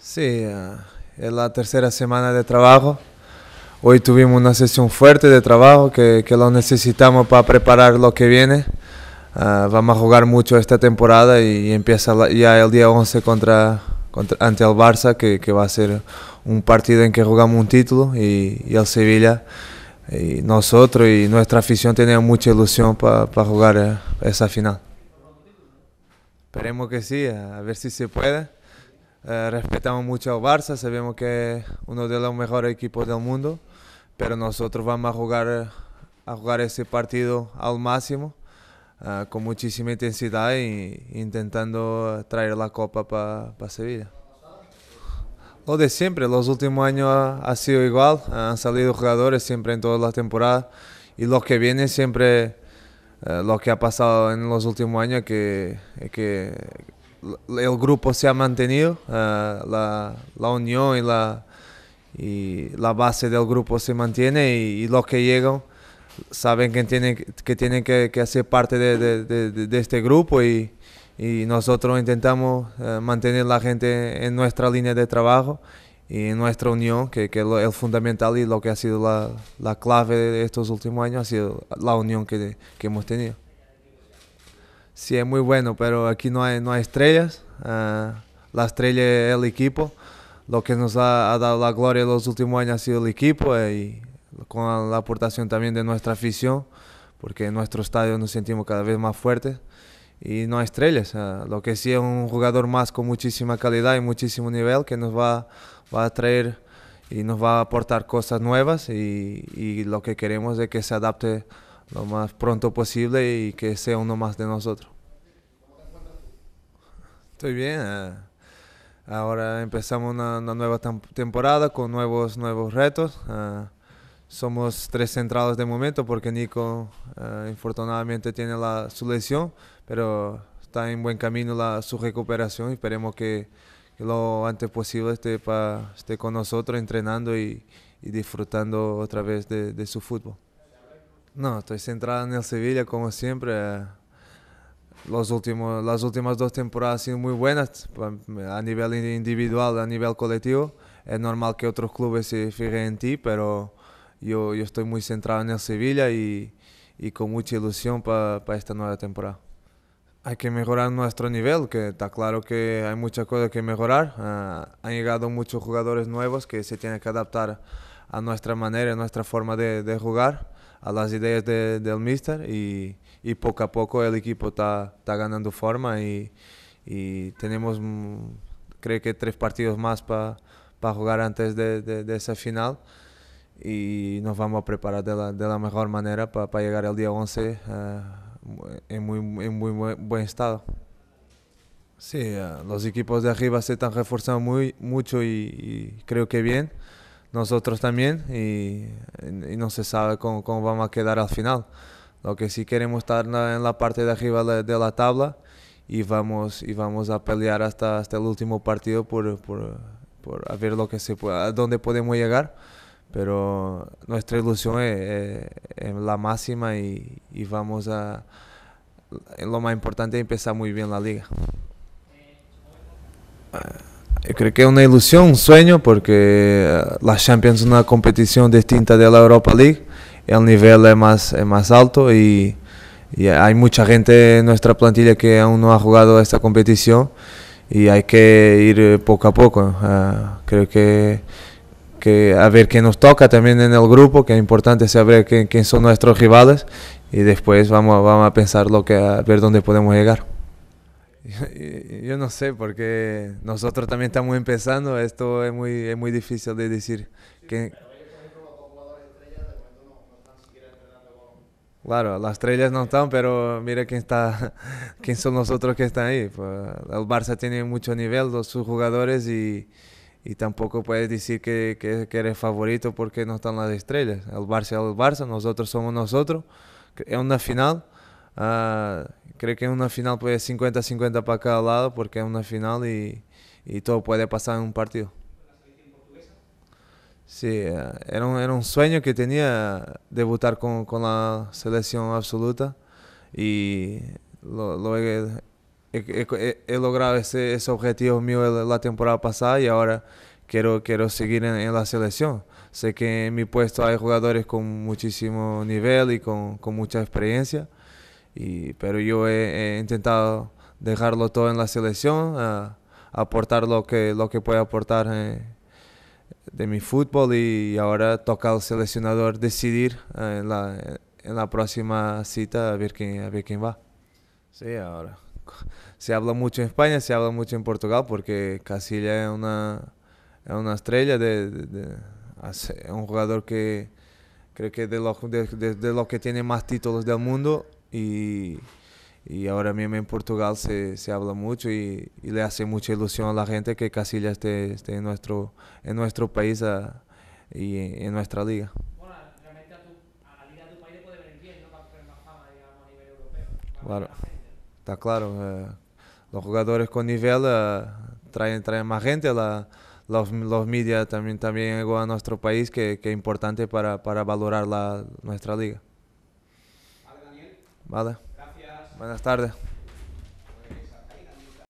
Sí, eh, es la tercera semana de trabajo. Hoy tuvimos una sesión fuerte de trabajo que, que lo necesitamos para preparar lo que viene. Ah, vamos a jugar mucho esta temporada y empieza ya el día 11 contra, ante el Barça, que, va a ser un partido en que jugamos un título y, y el Sevilla y nosotros y nuestra afición teníamos mucha ilusión para jugar eh, esa final. Esperemos que sí, eh, a ver si se puede. Eh, respetamos mucho al Barça, sabemos que es uno de los mejores equipos del mundo, pero nosotros vamos a jugar, a jugar ese partido al máximo, con muchísima intensidad e intentando traer la copa para Sevilla. Lo de siempre, los últimos años ha, sido igual, han salido jugadores siempre en todas las temporadas y los que vienen siempre, eh, lo que ha pasado en los últimos años que que el grupo se ha mantenido, eh, la, unión y la, base del grupo se mantiene y, los que llegan saben que tienen que, hacer parte de, de este grupo y, y nosotros intentamos eh, mantener la gente en nuestra línea de trabajo y en nuestra unión, que, que lo, el fundamental y lo que ha sido la, la, clave de estos últimos años ha sido la unión que, que, hemos tenido. Sí, es muy bueno, pero aquí no hay, no hay estrellas, ah, la estrella es el equipo, lo que nos ha, dado la gloria en los últimos años ha sido el equipo eh, y con la aportación también de nuestra afición, porque en nuestro estadio nos sentimos cada vez más fuertes y no estrellas. Ah, lo que sí es un jugador más con muchísima calidad y muchísimo nivel que nos va, va a traer y nos va a aportar cosas nuevas y, lo que queremos es que se adapte lo más pronto posible y que sea uno más de nosotros. Estoy bien. Ah. Ahora empezamos una, nueva temporada con nuevos, nuevos retos. Ah. somos tres centrados de momento porque Nico infortunadamente tiene la, su lesión pero está en buen camino la, su recuperación. Esperemos que, lo antes posible esté, para esté con nosotros entrenando y, y disfrutando otra vez de, su fútbol. No, estoy centrado en el Sevilla como siempre. Los últimos, las últimas dos temporadas han sido muy buenas a nivel individual, a nivel colectivo. Es normal que otros clubes se fijen en ti, pero yo, yo estoy muy centrado en el Sevilla y, y con mucha ilusión para esta nueva temporada hay que mejorar nuestro nivel, que está claro que hay muchas cosas que mejorar. Ah, han llegado muchos jugadores nuevos que se tienen que adaptar a nuestra manera, a nuestra forma de, jugar, a las ideas del mister y, poco a poco el equipo está, ganando forma y, tenemos, mm, creo que tres partidos más para jugar antes de, esa final y nos vamos a preparar de la, mejor manera para llegar el día 11 en muy, muy buen estado. Sí, eh, los equipos de arriba se están reforzando muy, mucho y, creo que bien. Nosotros también y, no se sabe cómo, vamos a quedar al final. Lo que sí queremos estar en la, parte de arriba de la tabla y vamos, y vamos a pelear hasta, hasta el último partido por, a ver lo que se a dónde podemos llegar pero nuestra ilusión es, la máxima y, vamos a lo más importante es empezar muy bien la liga eh, yo creo que es una ilusión, un sueño, porque eh, la Champions es una competición distinta de la Europa League, el nivel es más, es más alto y, hay mucha gente en nuestra plantilla que aún no ha jugado esta competición y hay que ir poco a poco. Eh, creo que que a ver qué nos toca también en el grupo, que es importante saber quién, quién son nuestros rivales y después vamos, vamos a pensar lo que, a ver dónde podemos llegar. Yo, no sé, porque nosotros también estamos empezando, esto es muy, es muy difícil de decir. que, Claro, las estrellas no están, pero mire quién está, quién son nosotros que están ahí. Pues, el Barça tiene mucho nivel, los, sus jugadores y, y tampoco puedes decir que, eres favorito porque no están las estrellas. El Barça es el Barça, nosotros somos nosotros. Es una final. Ah, creo que en una final puede 50-50 para cada lado porque es una final y, todo puede pasar en un partido. Sí, eh, era un, era un, sueño que tenía debutar con, la selección absoluta y lo, he, logrado ese, objetivo mío la temporada pasada y ahora quiero, quiero seguir en, la selección. Sé que en mi puesto hay jugadores con muchísimo nivel y con, con mucha experiencia, y, pero yo he, intentado dejarlo todo en la selección, aportar lo que, lo que pueda aportar eh, de mi fútbol y ahora toca al seleccionador decidir eh, en, la, en la próxima cita a ver quién, a ver quién va. Sí, ahora se habla mucho en España, se habla mucho en Portugal, porque Casilla es una, una estrella, de, es un jugador que creo que de los de, lo que tiene más títulos del mundo y, ahora mismo en Portugal se, habla mucho y, le hace mucha ilusión a la gente que Casilla esté, en, nuestro, en nuestro país ah, y en, en nuestra liga. Claro. Está claro, los jugadores con nivel traen, traen más gente, la, los, los media también, también a nuestro país, que, es importante para, valorar la, nuestra liga. Vale, Daniel. Vale. Gracias. Buenas tardes.